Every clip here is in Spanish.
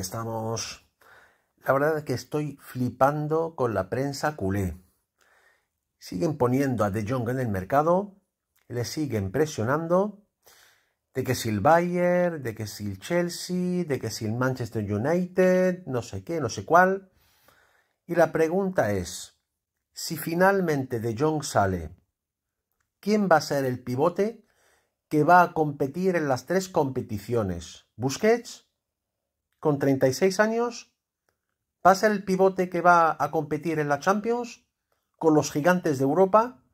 estamos? La verdad es que estoy flipando con la prensa culé. Siguen poniendo a De Jong en el mercado, le siguen presionando, de que si el Bayern, de que si el Chelsea, de que si el Manchester United, no sé qué, no sé cuál. Y la pregunta es, si finalmente De Jong sale, ¿quién va a ser el pivote que va a competir en las tres competiciones? ¿Busquets? con 36 años, pasa el pivote que va a competir en la Champions con los gigantes de Europa.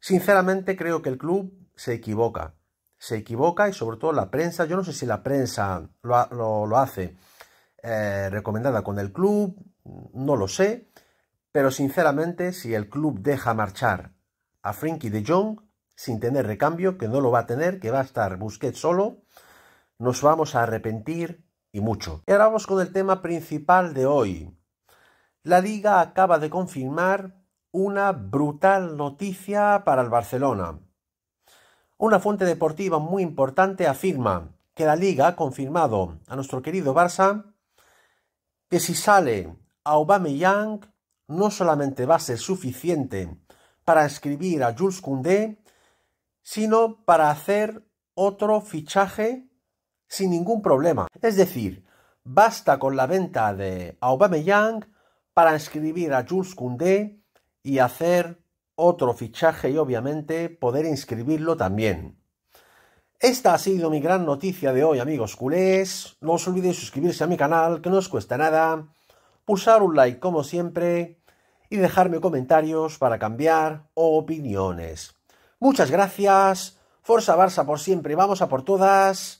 Sinceramente creo que el club se equivoca. Se equivoca y sobre todo la prensa, yo no sé si la prensa lo, hace eh, recomendada con el club, no lo sé, pero sinceramente si el club deja marchar a Frinky de Jong sin tener recambio, que no lo va a tener, que va a estar Busquets solo, nos vamos a arrepentir y mucho. Y ahora vamos con el tema principal de hoy. La liga acaba de confirmar una brutal noticia para el Barcelona. Una fuente deportiva muy importante afirma que la liga ha confirmado a nuestro querido Barça que si sale a Aubameyang no solamente va a ser suficiente para escribir a Jules Koundé, sino para hacer otro fichaje sin ningún problema. Es decir, basta con la venta de Aubameyang para inscribir a Jules Koundé y hacer otro fichaje y obviamente poder inscribirlo también. Esta ha sido mi gran noticia de hoy, amigos culés. No os olvidéis suscribirse a mi canal, que no os cuesta nada, pulsar un like como siempre y dejarme comentarios para cambiar opiniones. Muchas gracias. Forza Barça por siempre. Vamos a por todas.